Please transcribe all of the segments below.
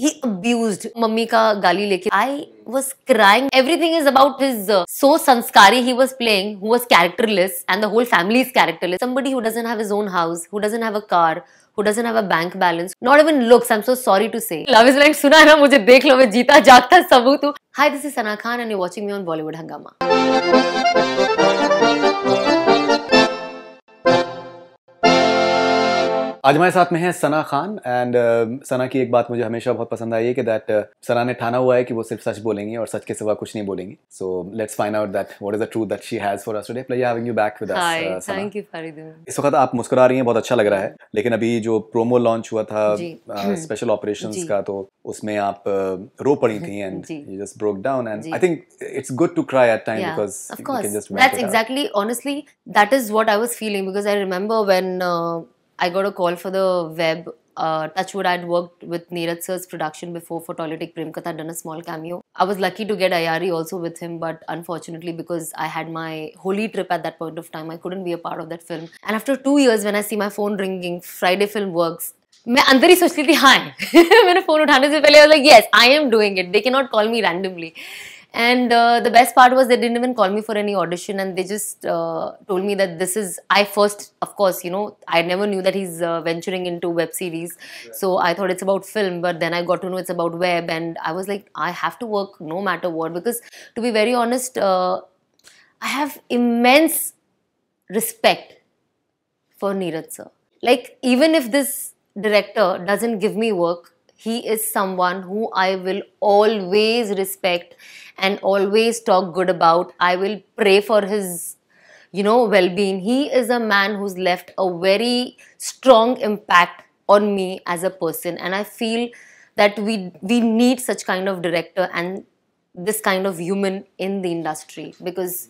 ही abused mummy का गाली लेके I was crying everything is about his so संस्कारी he was playing who was characterless and the whole family is characterless somebody who doesn't have his own house who doesn't have a car Who doesn't have a bank balance? Not even looks. I'm so sorry to say. Love is like सुना है ना मुझे देख लो मैं जीता जागता सबूत हूँ. Hi, this is Sana Khan and you're watching me on Bollywood Hangama. आज हमारे साथ में है सना खान एंड uh, सना की एक बात मुझे हमेशा बहुत पसंद आई है कि दैट uh, सना ने ठाना हुआ है कि वो सिर्फ सच बोलेंगी और सच के सिवा कुछ नहीं बोलेंगी so let's find out that what is the truth that she has for us today please having you back with us hi thank you Farid इस वक्त आप मुस्कुरा रही हैं बहुत अच्छा लग रहा है लेकिन अभी जो प्रोमो लॉन्च हुआ था स्पेशल ऑपरेशंस uh, का तो उसमें आप uh, रो पड़ी थी and you just broke down and I think it's good to cry at time because you can just that's exactly honestly that is what I was feeling because I remember when I got a call for the web. Uh, Touchwood, I'd worked with Neeraj sir's production before for Toiletic Premkatha, I'd done a small cameo. I was lucky to get Ayari also with him, but unfortunately, because I had my holy trip at that point of time, I couldn't be a part of that film. And after two years, when I see my phone ringing, Friday Film Works, मैं अंदर ही सोचती थी हाँ मैंने phone उठाने से पहले like yes I am doing it randomly." Not call me randomly and uh, the best part was they didn't even call me for any audition, and they just uh, told me that this is I first, of course, you know, I never knew that he's uh, venturing into web series, yeah. so I thought it's about film, but then I got to know it's about web, and I was like, I have to work no matter what because, to be very honest, uh, I have immense respect for Neeraj sir. Like even if this director doesn't give me work, he is someone who I will always respect and always talk good about. I will pray for his you know well-being. He is a man who's left a very strong impact on me as a person and I feel that we we need such kind of director and this kind of human in the industry because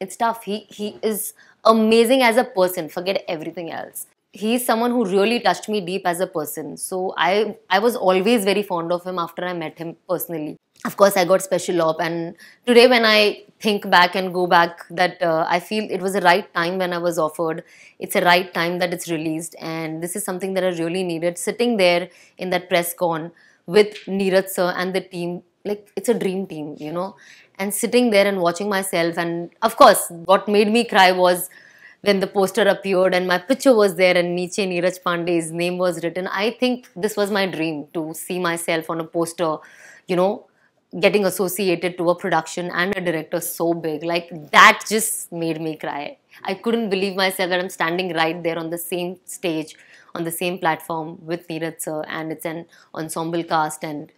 it's tough. He he is amazing as a person. Forget everything else he's someone who really touched me deep as a person. So I I was always very fond of him after I met him personally. Of course, I got special op, and today when I think back and go back, that uh, I feel it was the right time when I was offered. It's a right time that it's released, and this is something that I really needed. Sitting there in that press con with Neeraj sir and the team, like it's a dream team, you know. And sitting there and watching myself, and of course, what made me cry was when the poster appeared and my picture was there and Niche Neeraj Pandey's name was written, I think this was my dream to see myself on a poster, you know, getting associated to a production and a director so big. Like that just made me cry. I couldn't believe myself that I'm standing right there on the same stage, on the same platform with Neeraj sir and it's an ensemble cast and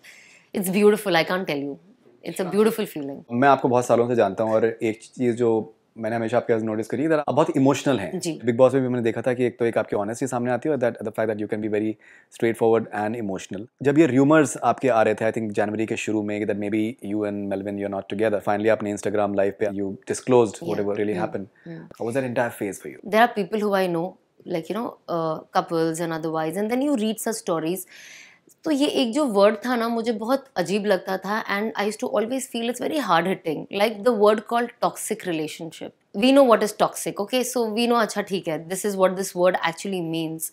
it's beautiful, I can't tell you. It's a beautiful feeling. मैं आपको बहुत सालों से जानता हूँ और एक चीज़ जो मैंने हमेशा आपके नोटिस करी आप बहुत इमोशनल हैं बिग बॉस में भी मैंने देखा था कि एक तो एक आपकी ऑनेस्टी सामने आती है और that the fact that you can be very straightforward and emotional जब ये र्यूमर्स आपके आ रहे थे आई थिंक जनवरी के शुरू में that maybe you and Melvin you are not together finally आपने इंस्टाग्राम लाइव पे you disclosed whatever really happened how was entire phase for you there are people who I know like you know uh, couples and otherwise and then you read such तो ये एक जो word था ना मुझे बहुत अजीब लगता था and I too always feel it's very hard hitting like the word called toxic relationship we know what is toxic okay so we know अच्छा ठीक है this is what this word actually means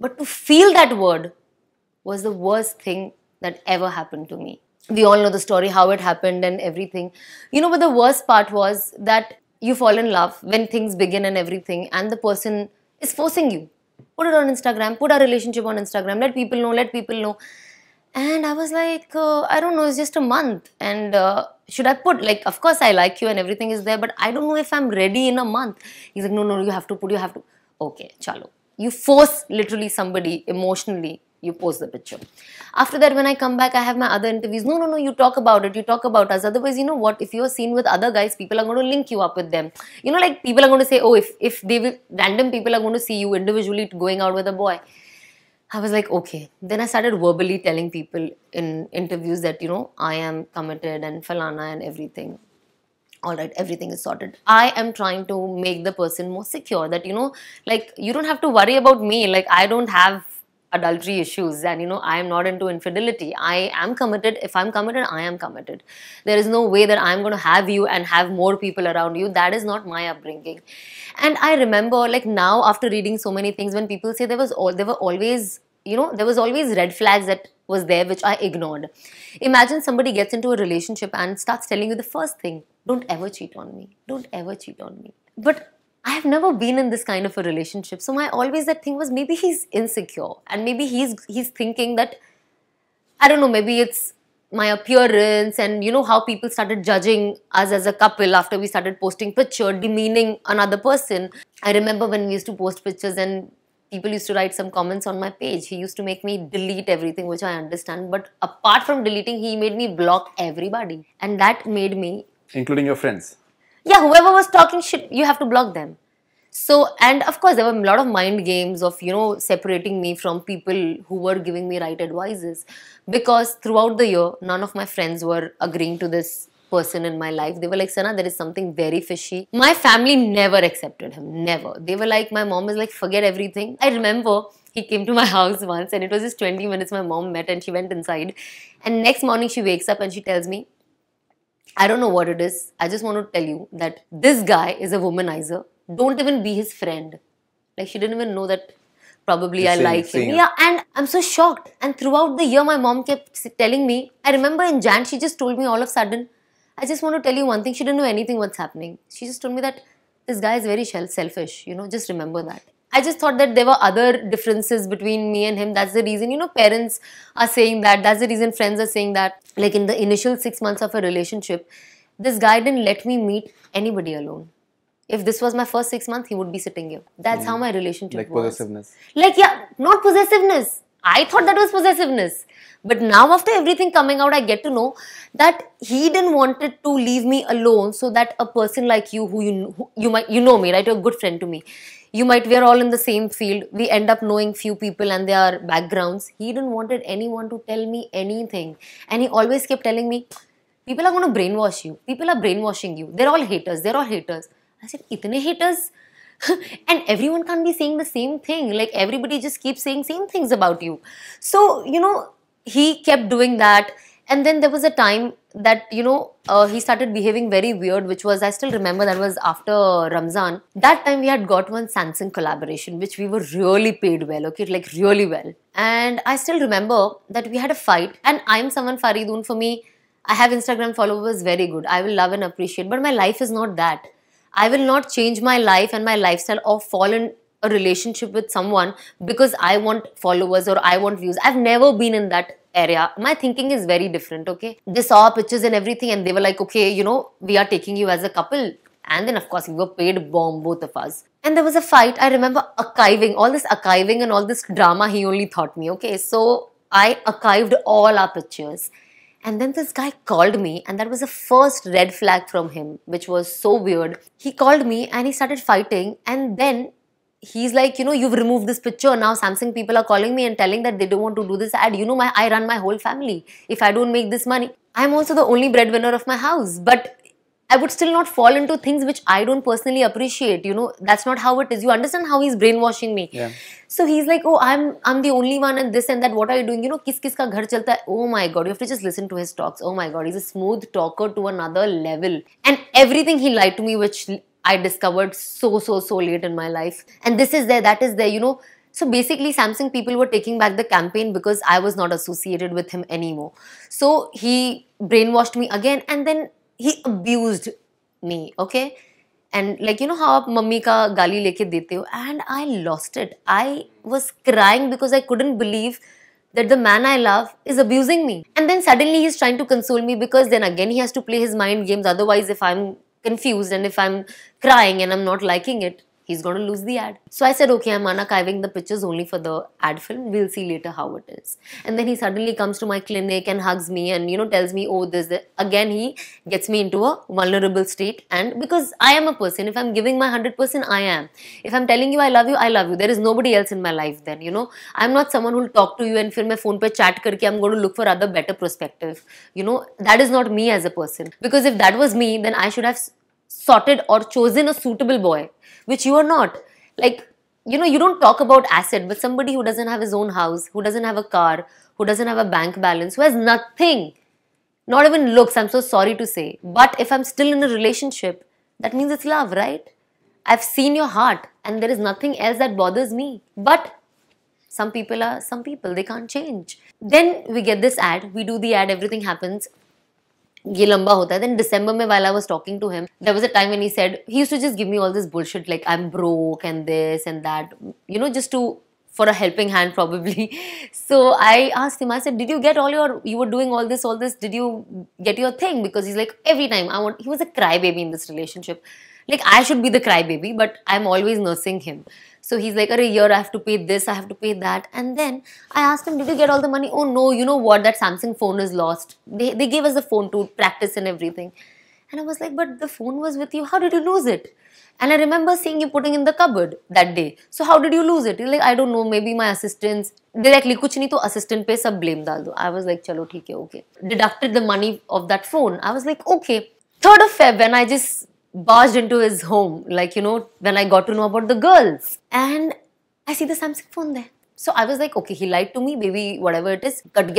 but to feel that word was the worst thing that ever happen to me we all know the story how it happened and everything you know but the worst part was that you fall in love when things begin and everything and the person is forcing you put it on Instagram, put our relationship on Instagram, let people know, let people know. And I was like, uh, I don't know, it's just a month. And uh, should I put, like, of course I like you and everything is there, but I don't know if I'm ready in a month. He's like, no, no, you have to put, you have to. Okay, chalo. You force literally somebody emotionally you post the picture. After that, when I come back, I have my other interviews. No, no, no, you talk about it, you talk about us. Otherwise, you know what? If you're seen with other guys, people are going to link you up with them. You know, like people are going to say, oh, if, if they will, random people are going to see you individually going out with a boy. I was like, okay. Then I started verbally telling people in interviews that, you know, I am committed and falana and everything all right everything is sorted i am trying to make the person more secure that you know like you don't have to worry about me like i don't have adultery issues and you know i am not into infidelity i am committed if i'm committed i am committed there is no way that i'm going to have you and have more people around you that is not my upbringing and i remember like now after reading so many things when people say there was all there were always you know there was always red flags that was there which i ignored imagine somebody gets into a relationship and starts telling you the first thing don't ever cheat on me don't ever cheat on me but I've never been in this kind of a relationship. So my always that thing was maybe he's insecure and maybe he's he's thinking that I don't know, maybe it's my appearance and you know how people started judging us as a couple after we started posting picture demeaning another person. I remember when we used to post pictures and people used to write some comments on my page. He used to make me delete everything, which I understand. But apart from deleting, he made me block everybody. And that made me. Including your friends? yeah, whoever was talking shit, you have to block them. So, and of course, there were a lot of mind games of, you know, separating me from people who were giving me right advices. Because throughout the year, none of my friends were agreeing to this person in my life. They were like, Sana, there is something very fishy. My family never accepted him, never. They were like, my mom is like, forget everything. I remember he came to my house once and it was just 20 minutes my mom met and she went inside. And next morning she wakes up and she tells me, I don't know what it is. I just want to tell you that this guy is a womanizer. Don't even be his friend. Like she didn't even know that probably I saying, like him. Yeah, and I'm so shocked. And throughout the year, my mom kept telling me. I remember in Jan, she just told me all of a sudden, I just want to tell you one thing. She didn't know anything what's happening. She just told me that this guy is very selfish. You know, just remember that. I just thought that there were other differences between me and him. That's the reason, you know, parents are saying that. That's the reason friends are saying that. Like in the initial six months of a relationship, this guy didn't let me meet anybody alone. If this was my first six months, he would be sitting here. That's mm. how my relationship like was. Like possessiveness. Like, yeah, not possessiveness. I thought that was possessiveness. But now, after everything coming out, I get to know that he didn't wanted to leave me alone, so that a person like you, who you who you might you know me, right? You're a good friend to me. You might we're all in the same field. We end up knowing few people and their backgrounds. He didn't wanted anyone to tell me anything, and he always kept telling me, "People are going to brainwash you. People are brainwashing you. They're all haters. They're all haters." I said, "Itne haters." and everyone can't be saying the same thing. Like everybody just keeps saying same things about you. So, you know, he kept doing that. And then there was a time that, you know, uh, he started behaving very weird, which was, I still remember that was after Ramzan. That time we had got one Samsung collaboration, which we were really paid well, okay, like really well. And I still remember that we had a fight. And I'm someone faridun for me. I have Instagram followers very good. I will love and appreciate, but my life is not that. I will not change my life and my lifestyle or fall in a relationship with someone because I want followers or I want views. I've never been in that area. My thinking is very different, okay? They saw pictures and everything and they were like, okay, you know, we are taking you as a couple. And then, of course, we were paid bomb, both of us. And there was a fight. I remember archiving, all this archiving and all this drama he only thought me, okay? So I archived all our pictures. And then this guy called me, and that was the first red flag from him, which was so weird. He called me and he started fighting, and then he's like, you know, you've removed this picture. Now Samsung people are calling me and telling that they don't want to do this ad. You know, my I run my whole family. If I don't make this money, I'm also the only breadwinner of my house. But I would still not fall into things which I don't personally appreciate. You know, that's not how it is. You understand how he's brainwashing me. Yeah. So he's like, oh, I'm I'm the only one and this and that. What are you doing? You know, kis kis ka ghar chalta hai. Oh my god, you have to just listen to his talks. Oh my god, he's a smooth talker to another level. And everything he lied to me, which I discovered so so so late in my life. And this is there, that is there. You know, so basically, Samsung people were taking back the campaign because I was not associated with him anymore. So he brainwashed me again, and then he abused me okay and like you know how आप mummy का गाली लेके देते and I lost it I was crying because I couldn't believe that the man I love is abusing me and then suddenly he's trying to console me because then again he has to play his mind games otherwise if I'm confused and if I'm crying and I'm not liking it he's going to lose the ad. So I said, okay, I'm archiving the pictures only for the ad film. We'll see later how it is. And then he suddenly comes to my clinic and hugs me and, you know, tells me, oh, this, this. Again, he gets me into a vulnerable state. And because I am a person, if I'm giving my 100%, I am. If I'm telling you I love you, I love you. There is nobody else in my life then, you know. I'm not someone who'll talk to you and फिर my phone per chat करके I'm going to look for other better perspective. You know, that is not me as a person. Because if that was me, then I should have sorted or chosen a suitable boy, which you are not. Like, you know, you don't talk about asset, but somebody who doesn't have his own house, who doesn't have a car, who doesn't have a bank balance, who has nothing, not even looks, I'm so sorry to say. But if I'm still in a relationship, that means it's love, right? I've seen your heart and there is nothing else that bothers me. But some people are some people, they can't change. Then we get this ad, we do the ad, everything happens. ये लंबा होता है then December में वाला was talking to him there was a time and he said he to just give me all this bullshit like I am broke and this and that you know just to for a helping hand probably so I ask him I said did you get all your you were doing all this all this did you get your thing because is like every time I want he was a cry baby in this relationship like I should be the cry baby but I am always nursing him So he's like, a year I have to pay this, I have to pay that. And then I asked him, Did you get all the money? Oh no, you know what? That Samsung phone is lost. They, they gave us the phone to practice and everything. And I was like, But the phone was with you. How did you lose it? And I remember seeing you putting in the cupboard that day. So how did you lose it? He's like, I don't know, maybe my assistants directly, कुछ नहीं तो assistant पे सब blame डाल दो I was like, चलो ठीक है okay. Deducted the money of that phone. I was like, okay. Third of Feb, when I just barged into his home, like, you know, when I got to know about the girls. And I see the Samsung phone there. So I was like, okay, he lied to me, maybe whatever it is. And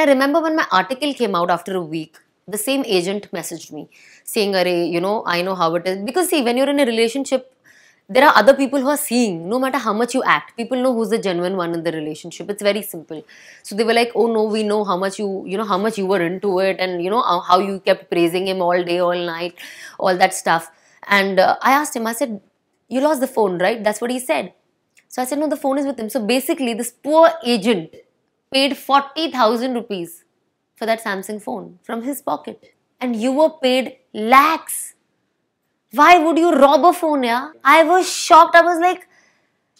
I remember when my article came out after a week, the same agent messaged me saying, Are, you know, I know how it is. Because see, when you're in a relationship, there are other people who are seeing no matter how much you act people know who's the genuine one in the relationship it's very simple so they were like oh no we know how much you you know how much you were into it and you know how you kept praising him all day all night all that stuff and uh, i asked him i said you lost the phone right that's what he said so i said no the phone is with him so basically this poor agent paid 40000 rupees for that samsung phone from his pocket and you were paid lakhs why would you rob a phone, yeah? I was shocked. I was like,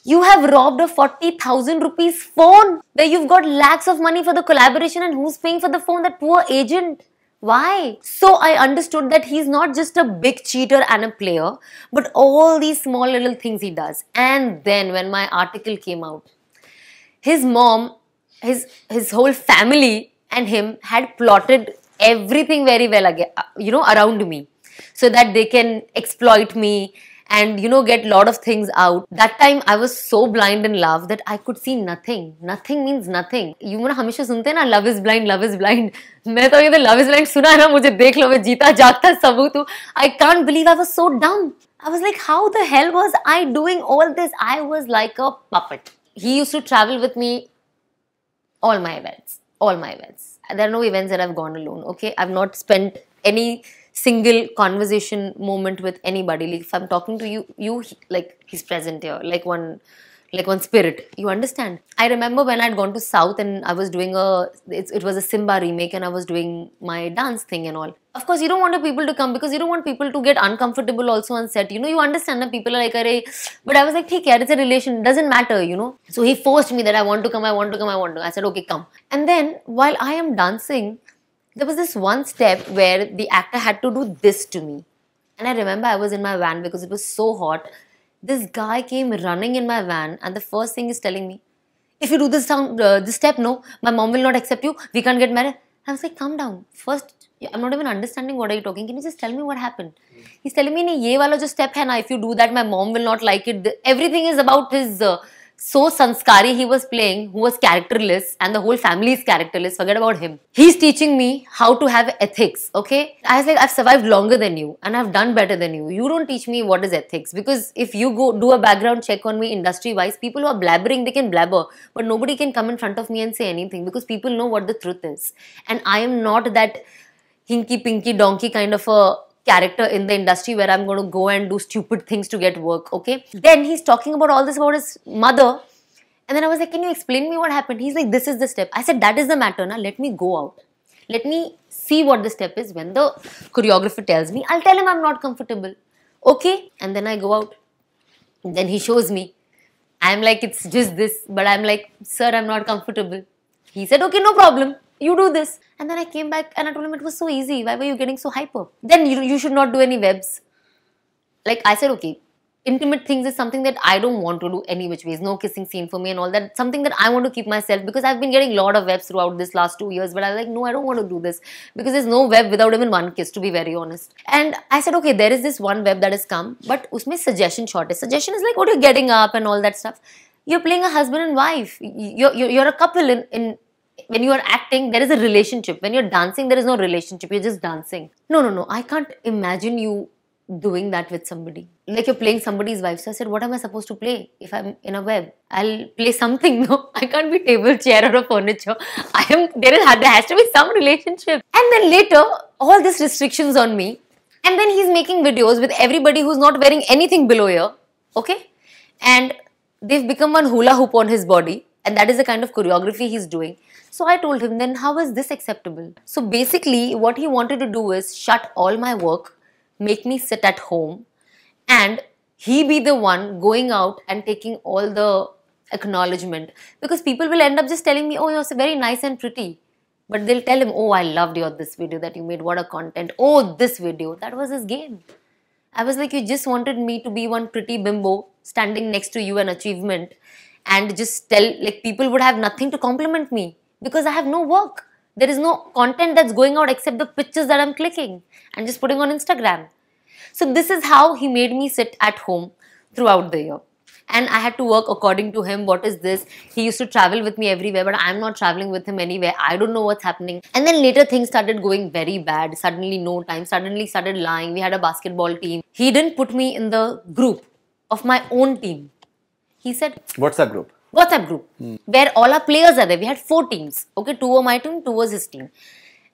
you have robbed a 40,000 rupees phone where you've got lakhs of money for the collaboration and who's paying for the phone? That poor agent. Why? So I understood that he's not just a big cheater and a player, but all these small little things he does. And then when my article came out, his mom, his his whole family and him had plotted everything very well again, uh, you know, around me so that they can exploit me and you know get lot of things out that time i was so blind in love that i could see nothing nothing means nothing you know hamesha sunte na love is blind love is blind मैं तो ये love is blind सुना है ना मुझे देख लो मैं जीता जागता सबूत हूँ I can't believe I was so dumb I was like how the hell was I doing all this I was like a puppet he used to travel with me all my events all my events there are no events that I've gone alone okay I've not spent any single conversation moment with anybody. Like if I'm talking to you, you like he's present here, like one like one spirit. You understand? I remember when I'd gone to South and I was doing a, it, it, was a Simba remake and I was doing my dance thing and all. Of course, you don't want people to come because you don't want people to get uncomfortable also on set. You know, you understand that people are like, Arey. but I was like, hey, it's a relation, it doesn't matter, you know. So he forced me that I want to come, I want to come, I want to. I said, okay, come. And then while I am dancing, there was this one step where the actor had to do this to me. And I remember I was in my van because it was so hot. This guy came running in my van, and the first thing is telling me, if you do this sound, uh, this step, no, my mom will not accept you. We can't get married. I was like, calm down. First, I'm not even understanding what are you talking. Can you just tell me what happened? Mm. He's telling me, ye wala जो step hai na. if you do that, my mom will not like it. Everything is about his. Uh, so sanskari he was playing, who was characterless, and the whole family is characterless, forget about him. He's teaching me how to have ethics, okay? I was like, I've survived longer than you and I've done better than you. You don't teach me what is ethics because if you go do a background check on me industry wise, people who are blabbering, they can blabber, but nobody can come in front of me and say anything because people know what the truth is. And I am not that hinky pinky donkey kind of a character in the industry where I'm going to go and do stupid things to get work, okay? Then he's talking about all this about his mother. And then I was like, can you explain me what happened? He's like, this is the step. I said, that is the matter. Now let me go out. Let me see what the step is. When the choreographer tells me, I'll tell him I'm not comfortable. Okay? And then I go out. then he shows me. I'm like, it's just this. But I'm like, sir, I'm not comfortable. He said, okay, no problem you do this. And then I came back and I told him it was so easy. Why were you getting so hyper? Then you, you should not do any webs. Like I said, okay, intimate things is something that I don't want to do any which ways. No kissing scene for me and all that. Something that I want to keep myself because I've been getting a lot of webs throughout this last two years. But I was like, no, I don't want to do this because there's no web without even one kiss, to be very honest. And I said, okay, there is this one web that has come, but usme suggestion short Suggestion is like what you're getting up and all that stuff. You're playing a husband and wife. You're, you're, you're a couple in, in when you are acting, there is a relationship. When you're dancing, there is no relationship. You're just dancing. No, no, no. I can't imagine you doing that with somebody. Like you're playing somebody's wife. So I said, what am I supposed to play if I'm in a web? I'll play something. No, I can't be table, chair, or a furniture. I am there is there has to be some relationship. And then later, all these restrictions on me. And then he's making videos with everybody who's not wearing anything below here. Okay? And they've become one hula hoop on his body. And that is the kind of choreography he's doing. So I told him, then how is this acceptable? So basically, what he wanted to do is shut all my work, make me sit at home, and he be the one going out and taking all the acknowledgement. Because people will end up just telling me, oh, you're very nice and pretty but they'll tell him oh i loved your this video that you made what a content oh this video that was his game i was like you just wanted me to be one pretty bimbo standing next to you an achievement and just tell like people would have nothing to compliment me because I have no work. There is no content that's going out except the pictures that I'm clicking and just putting on Instagram. So this is how he made me sit at home throughout the year. And I had to work according to him. What is this? He used to travel with me everywhere, but I'm not traveling with him anywhere. I don't know what's happening. And then later things started going very bad. Suddenly no time. Suddenly started lying. We had a basketball team. He didn't put me in the group of my own team. He said, What's that group? WhatsApp group mm. where all our players are there. We had four teams. Okay, two were my team, two was his team.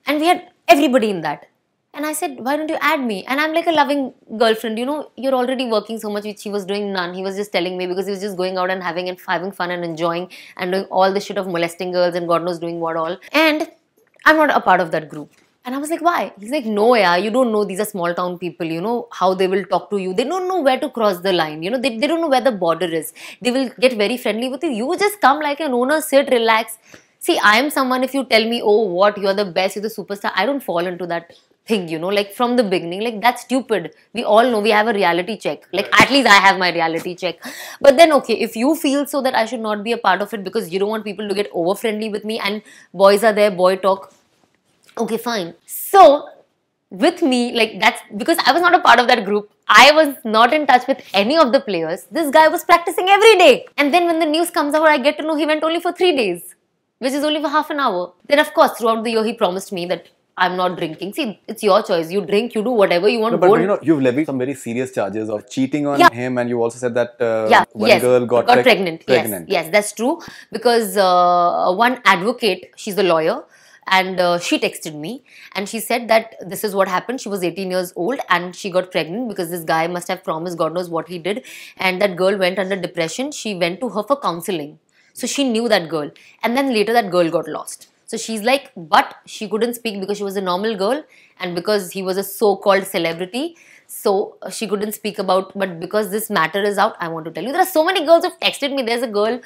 And we had everybody in that. And I said, why don't you add me? And I'm like a loving girlfriend, you know, you're already working so much, which he was doing none. He was just telling me because he was just going out and having and having fun and enjoying and doing all the shit of molesting girls and God knows doing what all. And I'm not a part of that group. And I was like, why? He's like, no, yeah, you don't know. These are small town people. You know how they will talk to you. They don't know where to cross the line. You know, they, they don't know where the border is. They will get very friendly with you. You just come like an owner, sit, relax. See, I am someone, if you tell me, oh, what, you're the best, you're the superstar, I don't fall into that thing, you know, like from the beginning. Like, that's stupid. We all know we have a reality check. Like, at least I have my reality check. But then, okay, if you feel so that I should not be a part of it because you don't want people to get over friendly with me and boys are there, boy talk okay, fine. So with me, like that's because I was not a part of that group. I was not in touch with any of the players. This guy was practicing every day. And then when the news comes out, I get to know he went only for three days, which is only for half an hour. Then, of course, throughout the year, he promised me that I'm not drinking. See, it's your choice. You drink, you do whatever you want. No, but, but, you know, you've levied some very serious charges of cheating on yeah. him, and you also said that uh, yeah. one yes. girl got, got pregnant. pregnant. Yes, yes, that's true. Because uh, one advocate, she's a lawyer, and uh, she texted me and she said that this is what happened she was 18 years old and she got pregnant because this guy must have promised god knows what he did and that girl went under depression she went to her for counseling so she knew that girl and then later that girl got lost so she's like but she couldn't speak because she was a normal girl and because he was a so-called celebrity so uh, she couldn't speak about but because this matter is out i want to tell you there are so many girls who've texted me there's a girl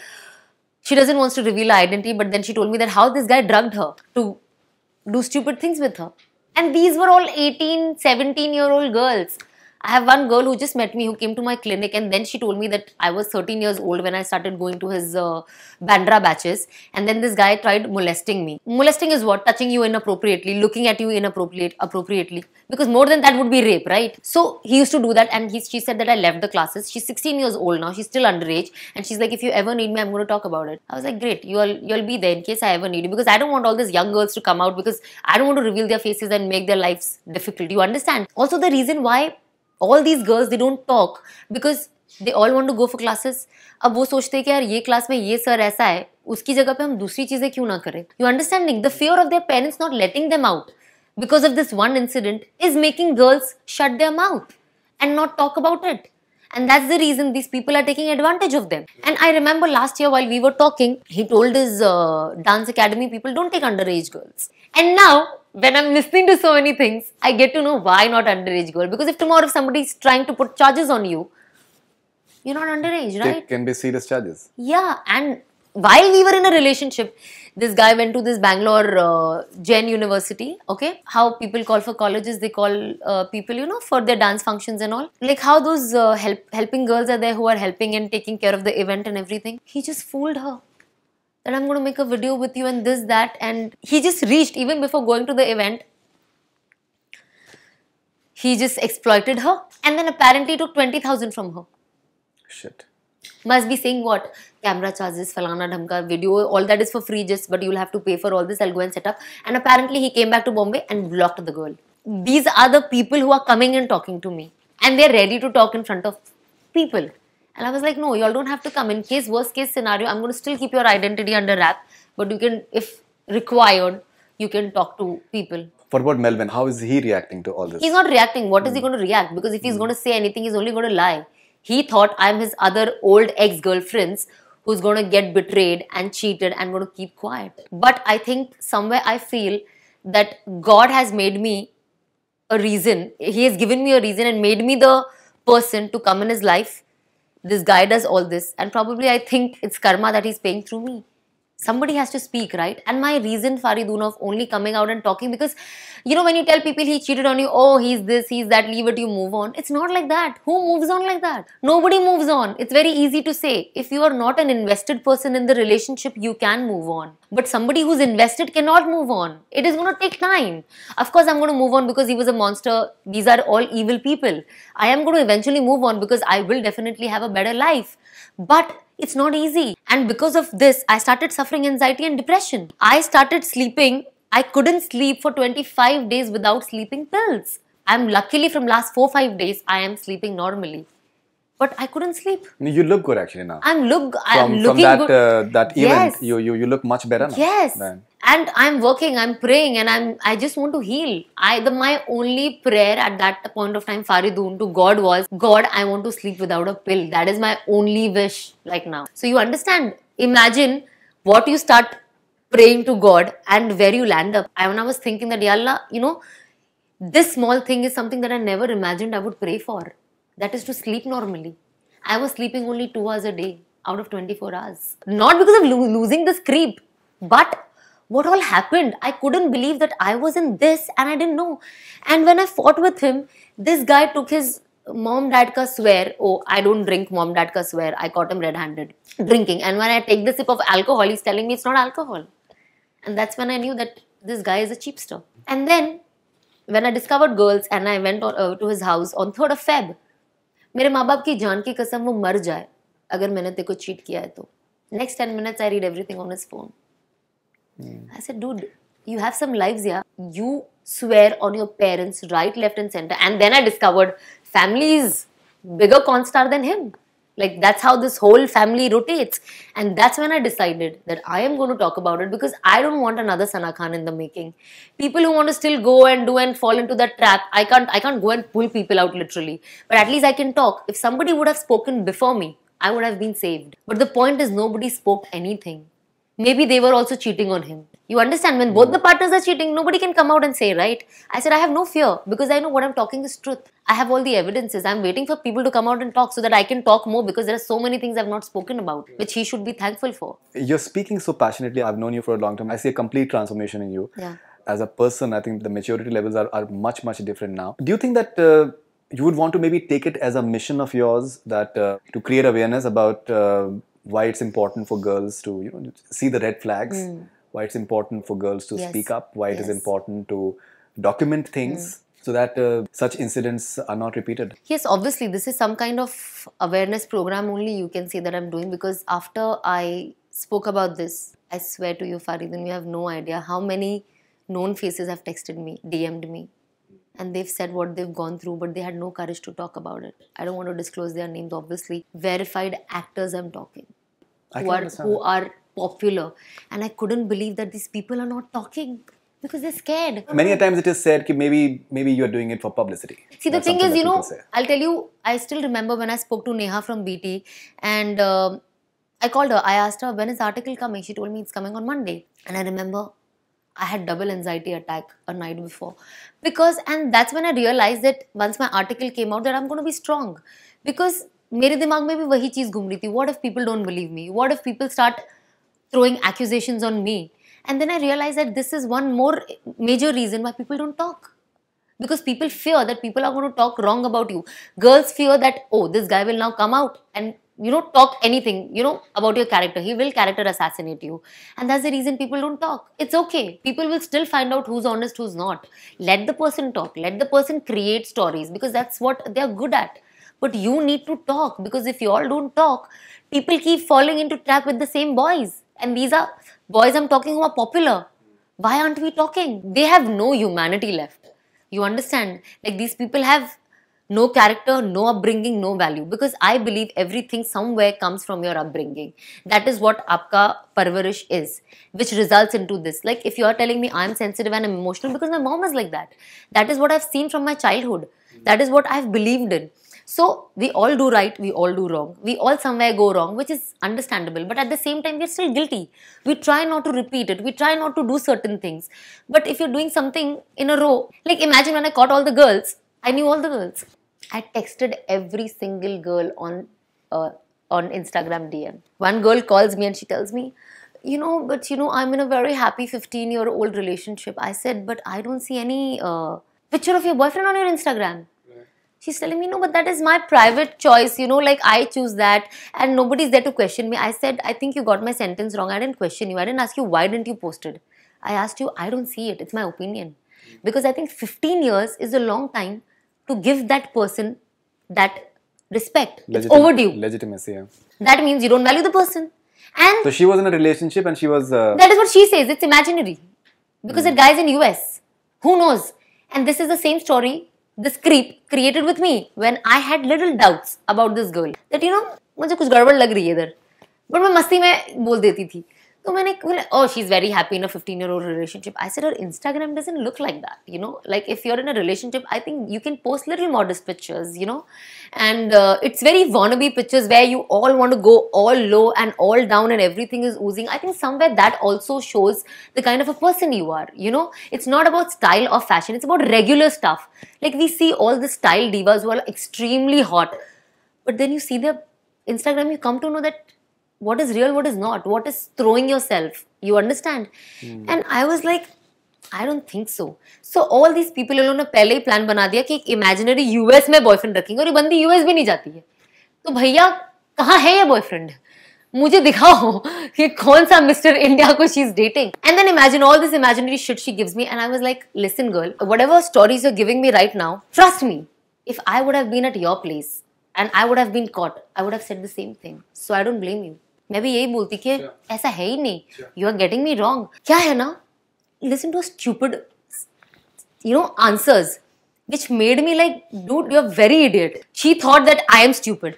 she doesn't wants to reveal her identity but then she told me that how this guy drugged her to do stupid things with her and these were all 18 17 year old girls I have one girl who just met me who came to my clinic and then she told me that I was 13 years old when I started going to his uh, Bandra batches and then this guy tried molesting me. Molesting is what? Touching you inappropriately, looking at you inappropriately. appropriately because more than that would be rape, right? So he used to do that and he, she said that I left the classes. She's 16 years old now, she's still underage and she's like if you ever need me I'm going to talk about it. I was like great, you'll, you'll be there in case I ever need you because I don't want all these young girls to come out because I don't want to reveal their faces and make their lives difficult. You understand? Also the reason why all these girls they don't talk because they all want to go for classes. अब वो सोचते हैं कि यार ये class में ये sir ऐसा है उसकी जगह पे हम दूसरी चीज़ें क्यों ना करें you understanding the fear of their parents not letting them out because of this one incident is making girls shut their mouth and not talk about it And that's the reason these people are taking advantage of them. And I remember last year while we were talking, he told his uh, dance academy people, don't take underage girls. And now when I'm listening to so many things, I get to know why not underage girl. Because if tomorrow if somebody is trying to put charges on you, you're not underage, right? It can be serious charges. Yeah, and while we were in a relationship, this guy went to this Bangalore uh, University. Okay, how people call for colleges, they call uh, people, you know, for their dance functions and all. Like how those uh, help helping girls are there who are helping and taking care of the event and everything. He just fooled her that I'm going to make a video with you and this, that. And he just reached, even before going to the event, he just exploited her and then apparently took 20,000 from her. Shit. Must be saying what? Camera charges, falana, dhamka, video, all that is for free just, but you'll have to pay for all this. I'll go and set up. And apparently he came back to Bombay and blocked the girl. These are the people who are coming and talking to me. And they're ready to talk in front of people. And I was like, no, y'all don't have to come. In case worst case scenario, I'm going to still keep your identity under wrap. But you can, if required, you can talk to people. What about Melvin? How is he reacting to all this? He's not reacting. What mm. is he hmm. going to react? Because if he's mm. going to say anything, he's only going to lie. He thought I'm his other old ex girlfriends who's going to get betrayed and cheated and going to keep quiet. But I think somewhere I feel that God has made me a reason. He has given me a reason and made me the person to come in his life this guy does all this and probably I think it's karma that he's paying through me somebody has to speak, right? And my reason Faridunov only coming out and talking because you know when you tell people he cheated on you, oh he's this, he's that, leave it, you move on. It's not like that. Who moves on like that? Nobody moves on. It's very easy to say. If you are not an invested person in the relationship, you can move on. But somebody who's invested cannot move on. It is gonna take time. Of course, I'm gonna move on because he was a monster. These are all evil people. I am gonna eventually move on because I will definitely have a better life. But it's not easy. And because of this, I started suffering anxiety and depression. I started sleeping. I couldn't sleep for 25 days without sleeping pills. I'm luckily from last 4-5 days, I am sleeping normally but I couldn't sleep. You look good actually now. I'm look. I'm looking from that, good. Uh, that event, yes. you, you you look much better now. Yes. Then and i'm working i'm praying and i'm i just want to heal i the my only prayer at that point of time faridun to god was god i want to sleep without a pill that is my only wish like now so you understand imagine what you start praying to god and where you land up i when i was thinking that yalla you know this small thing is something that i never imagined i would pray for that is to sleep normally i was sleeping only 2 hours a day out of 24 hours not because of lo- losing the creep but what all happened. I couldn't believe that I was in this and I didn't know. And when I fought with him, this guy took his mom dad ka swear. Oh, I don't drink mom dad ka swear. I caught him red handed drinking. And when I take the sip of alcohol, he's telling me it's not alcohol. And that's when I knew that this guy is a cheapster. And then when I discovered girls and I went on, uh, to his house on 3rd of Feb, मेरे माँ बाप की जान की कसम वो मर जाए अगर मैंने तेरे को चीट किया है तो next ten minutes I read everything on his phone Mm. I said, dude, you have some lives, yeah. You swear on your parents, right, left, and center. And then I discovered family is bigger con star than him. Like that's how this whole family rotates. And that's when I decided that I am going to talk about it because I don't want another Sana Khan in the making. People who want to still go and do and fall into that trap. I can't I can't go and pull people out literally. But at least I can talk. If somebody would have spoken before me, I would have been saved. But the point is nobody spoke anything. Maybe they were also cheating on him. You understand? When both the hmm. partners are cheating, nobody can come out and say, right? I said, I have no fear because I know what I'm talking is truth. I have all the evidences. I'm waiting for people to come out and talk so that I can talk more because there are so many things I've not spoken about, which he should be thankful for. You're speaking so passionately. I've known you for a long time. I see a complete transformation in you. Yeah. As a person, I think the maturity levels are, are much, much different now. Do you think that uh, you would want to maybe take it as a mission of yours that uh, to create awareness about? Uh, why it's important for girls to you know see the red flags mm. why it's important for girls to yes. speak up why it yes. is important to document things mm. So that uh, such incidents are not repeated. Yes, obviously, this is some kind of awareness program only you can say that I'm doing because after I spoke about this, I swear to you, Faridun, you have no idea how many known faces have texted me, DM'd me, and they've said what they've gone through, but they had no courage to talk about it. I don't want to disclose their names, obviously. Verified actors, I'm talking, who are who are popular, and I couldn't believe that these people are not talking because they're scared. Many a times it is said that maybe maybe you are doing it for publicity. See, the That's thing is, you know, say. I'll tell you. I still remember when I spoke to Neha from BT, and um, I called her. I asked her when is the article coming. She told me it's coming on Monday, and I remember I had double anxiety attack a night before because and that's when I realized that once my article came out that I'm going to be strong because मेरे दिमाग में भी वही चीज़ घूम रही थी what if people don't believe me what if throwing accusations on me and then i realized that this is one more major reason why people don't talk because people fear that people are going to talk wrong about you girls fear that oh this guy will now come out and you know talk anything you know about your character he will character assassinate you and that's the reason people don't talk it's okay people will still find out who's honest who's not let the person talk let the person create stories because that's what they're good at but you need to talk because if you all don't talk people keep falling into trap with the same boys and these are boys i'm talking who are popular why aren't we talking they have no humanity left you understand like these people have no character, no upbringing, no value. Because I believe everything somewhere comes from your upbringing. That is what apka parvarish is, which results into this. Like if you are telling me I'm sensitive and I'm emotional because my mom is like that. That is what I've seen from my childhood. That is what I've believed in. So we all do right, we all do wrong. We all somewhere go wrong, which is understandable. But at the same time, we're still guilty. We try not to repeat it. We try not to do certain things. But if you're doing something in a row, like imagine when I caught all the girls, I knew all the girls. I texted every single girl on uh, on Instagram DM. One girl calls me and she tells me, you know, but you know, I'm in a very happy 15 year old relationship. I said, but I don't see any uh, picture of your boyfriend on your Instagram. She's telling me, no, but that is my private choice, you know, like I choose that and nobody's there to question me. I said, I think you got my sentence wrong. I didn't question you. I didn't ask you, why didn't you post it? I asked you, I don't see it. It's my opinion. Hmm. Because I think 15 years is a long time to give that person that respect. Legitim- it's overdue. Legitimacy, yeah. That means you don't value the person. And so she was in a relationship and she was. Uh... That is what she says. It's imaginary. Because mm. that guy's in US. Who knows? And this is the same story this creep created with me when I had little doubts about this girl. That you know, मुझे कुछ गड़बड़ लग रही है इधर but मैं मस्ती में बोल देती थी तो when like, oh, she's very happy in a 15 year old relationship. I said her Instagram doesn't look like that. You know, like if you're in a relationship, I think you can post little modest pictures, you know, and uh, it's very wannabe pictures where you all want to go all low and all down and everything is oozing. I think somewhere that also shows the kind of a person you are. You know, it's not about style or fashion, it's about regular stuff. Like we see all the style divas who are extremely hot, but then you see their Instagram, you come to know that what is real what is not what is throwing yourself you understand hmm. and i was like i don't think so so all these people alone pehle hi plan banadiya diya ki imaginary us mein boyfriend rakhenge aur ye bandi us bhi nahi jati hai to bhaiya kahan hai ye boyfriend मुझे दिखाओ कि कौन Mr Mister India को she is dating and then imagine all this imaginary shit she gives me and I was like listen girl whatever stories you giving me right now trust me if I would have been at your place and I would have been caught I would have said the same thing so I don't blame you मैं भी यही बोलती कि अच्छा। ऐसा है ही नहीं you are getting me wrong क्या है ना listen to stupid you know answers which made me like do you are very idiot she thought that I am stupid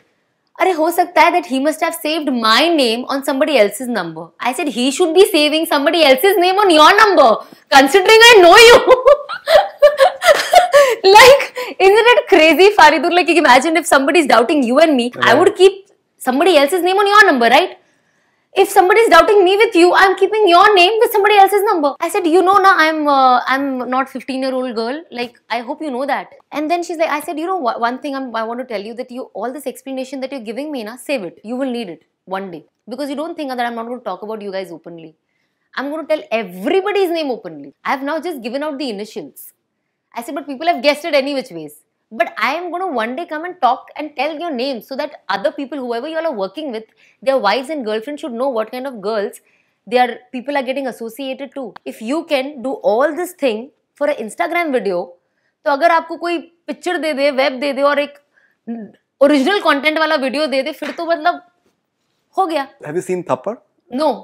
अरे हो सकता है that he must have saved my name on somebody else's number I said he should be saving somebody else's name on your number considering I know you like isn't it crazy faridul like imagine if somebody is doubting you and me I would keep somebody else's name on your number, right? If somebody is doubting me with you, I'm keeping your name with somebody else's number. I said, you know, now I'm uh, I'm not 15 year old girl. Like I hope you know that. And then she's like, I said, you know, one thing I'm, i want to tell you that you all this explanation that you're giving me, na, save it. You will need it one day because you don't think that I'm not going to talk about you guys openly. I'm going to tell everybody's name openly. I have now just given out the initials. I said, but people have guessed it any which ways but i am going to one day come and talk and tell your name so that other people whoever you all are working with their wives and girlfriends should know what kind of girls their people are getting associated to if you can do all this thing for an instagram video so अगर आपको कोई picture दे de, web दे de, और एक original content वाला video दे दे फिर तो मतलब हो गया have you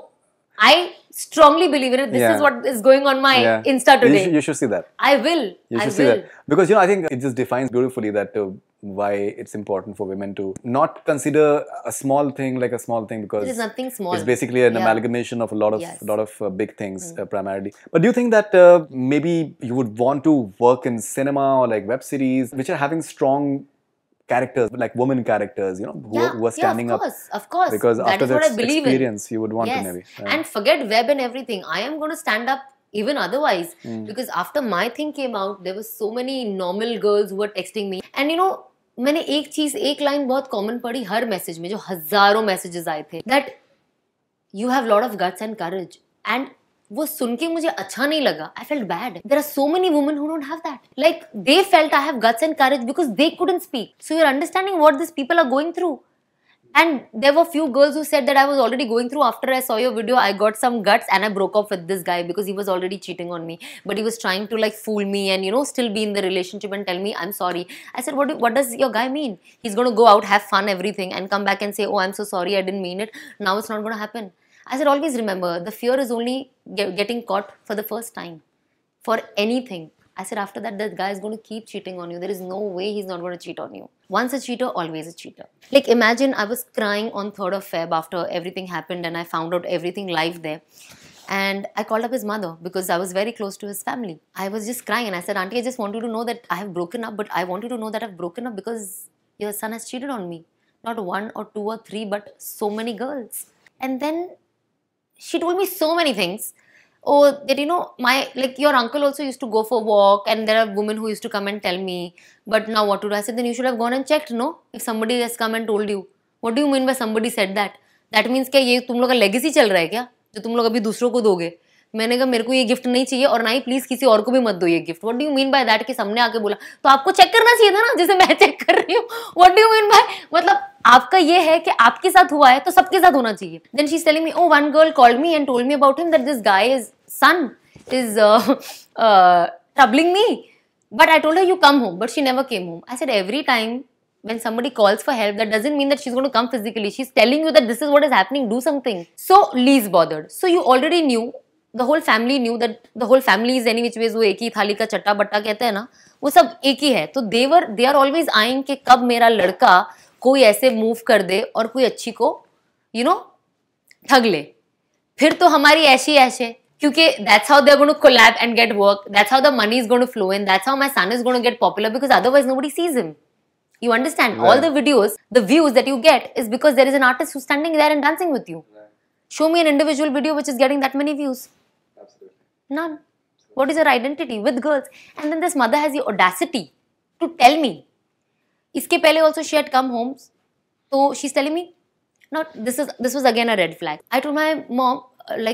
I strongly believe in it. This yeah. is what is going on my yeah. Insta today. You should, you should, see that. I will. You should I see will. that. Because, you know, I think it just defines beautifully that uh, why it's important for women to not consider a small thing like a small thing because it is nothing small. It's basically an yeah. amalgamation of a lot of yes. lot of uh, big things mm. uh, primarily. But do you think that uh, maybe you would want to work in cinema or like web series which are having strong characters, like women characters, you know, who, yeah, who are standing yeah, of course, up. Of course, because that after that experience, in. you would want yes. to maybe. Yeah. And forget web and everything. I am going to stand up even otherwise mm. because after my thing came out, there were so many normal girls who were texting me, and you know. मैंने एक चीज एक line बहुत common पड़ी हर message में जो हजारों messages आए थे that you have lot of guts and courage and वो सुन के मुझे अच्छा नहीं लगा bad. There are so many women who don't have that. Like they felt I have guts and courage because they couldn't speak. So you're understanding what these people are going through. And there were few girls who said that I was already going through after I saw your video. I got some guts and I broke off with this guy because he was already cheating on me. But he was trying to like fool me and you know still be in the relationship and tell me I'm sorry. I said, what do, what does your guy mean? He's gonna go out, have fun, everything, and come back and say, oh I'm so sorry, I didn't mean it. Now it's not gonna happen. I said, always remember, the fear is only get, getting caught for the first time, for anything. I said, after that, that guy is going to keep cheating on you. There is no way he's not going to cheat on you. Once a cheater, always a cheater. Like, imagine I was crying on 3rd of Feb after everything happened and I found out everything live there. And I called up his mother because I was very close to his family. I was just crying and I said, Auntie, I just want you to know that I have broken up, but I want you to know that I've broken up because your son has cheated on me. Not one or two or three, but so many girls. And then she told me so many things oh that you know my like your uncle also used to go for walk and there are women who used to come and tell me but now what to do i said then you should have gone and checked no if somebody has come and told you what do you mean by somebody said that that means kya ye tum log ka legacy chal raha hai kya jo tum log abhi दूसरों ko doge मैंने कहा मेरे को ये gift नहीं चाहिए और ना ही प्लीज किसी और को भी मत दो ये gift what do you mean by that के सामने आके बोला तो आपको चेक करना चाहिए था ना जैसे मैं चेक कर रही हूँ what do you mean by मतलब आपका ये है कि आपके साथ हुआ है तो सबके साथ होना चाहिए then she telling me oh one girl called me and told me about him that this guy is son is troubling me. But I told her, you come home. But she never came home. I said, every time when somebody calls for help, that doesn't mean that she's going to come physically. She's telling you that this is what is happening. Do something. So Lee's bothered. So you already knew, the whole family knew that the whole family is any which ways वो एक ही थाली का चट्टा बट्टा कहते हैं ना वो सब एक ही है तो there they are always eyeing कि कब मेरा लड़का कोई ऐसे मूव कर दे और कोई अच्छी को यू नो ठग ले फिर तो हमारी ऐसी ऐसे क्योंकि that's how they're gonna collab and get work that's how the money is gonna flow in that's how my son is gonna get popular because otherwise nobody sees him you understand all the videos the views that you get is because there is an artist standing there and dancing with you show me an individual video which is getting that many views none what is your identity with girls and then this mother has your audacity to tell me इसके पहले also she had come homes तो she is telling me not this is this was again a red flag I to my mom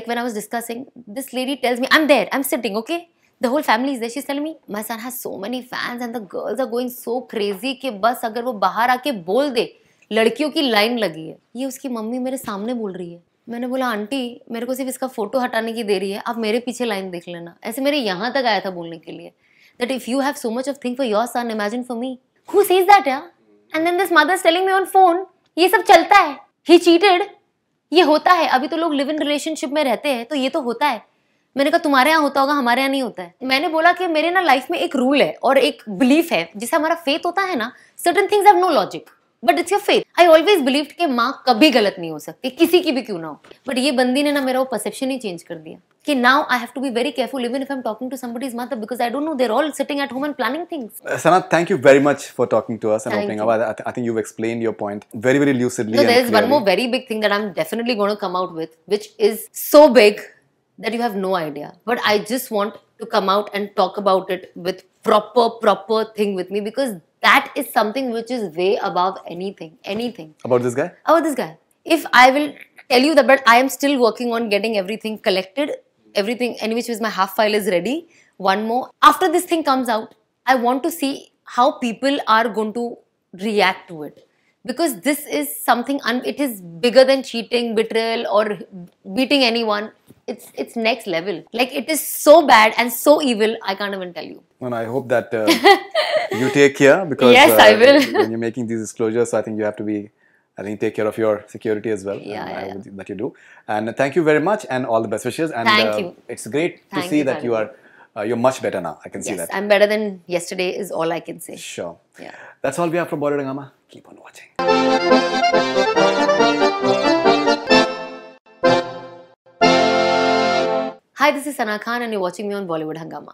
was discussing this lady tells me I am me, I am sitting okay the whole family is there she is telling me my son has so many fans and the girls are going so crazy कि बस अगर वो बाहर आके बोल दे लड़कियों की line लगी है ये उसकी मम्मी मेरे सामने बोल रही है मैंने बोला आंटी मेरे को सिर्फ इसका फोटो हटाने की दे रही है आप मेरे पीछे लाइन देख लेना ऐसे मेरे यहाँ तक आया था बोलने के लिए that if you have so much of thing for your son imagine for me Who says that, yeah? And then this mother is telling me on phone, ये सब चलता है. He cheated. ये होता है. अभी तो लोग लिव इन रिलेशनशिप में रहते हैं, तो ये तो होता है. मैंने कहा तुम्हारे यहाँ होता होगा हमारे यहाँ नहीं होता है मैंने बोला कि मेरे ना लाइफ में एक रूल है और एक बिलीफ है जिसे हमारा फेथ होता है ना certain things have no logic but it's your faith I always believe कि माँ कभी गलत नहीं हो सकती किसी की भी क्यों ना हो बट ये बंदी ने ना मेरा वो परसेप्शन ही चेंज कर दिया कि now I have to be very careful even if I am talking to somebody's mother because I don't know they're all sitting at home and planning things Sana thank you very much for talking to us and opening up I think you have explain your point very very lucidly so there is one more very big thing that I am definitely going to come out with which is so big that you have no idea but I just want to come out and talk about it with proper proper thing with me because that is something which is way above anything, anything. About this guy? About this guy. If I will tell you that, but I am still working on getting everything collected, everything, any which is my half file is ready. One more. After this thing comes out, I want to see how people are going to react to it. Because this is something, un- it is bigger than cheating, betrayal, or beating anyone. It's, it's next level. Like, it is so bad and so evil, I can't even tell you. And I hope that uh, you take care because yes, I uh, will. when you're making these disclosures, I think you have to be, I think, take care of your security as well. Yeah, yeah, yeah. that you do. And thank you very much, and all the best wishes. And thank uh, you. It's great thank to see you, that you are. Uh, you're much better now. I can yes, see that. I'm better than yesterday is all I can say. Sure. Yeah. That's all we have for Bororangama. Keep on watching. Hi, this is Sana Khan and you're watching me on Bollywood Hangama.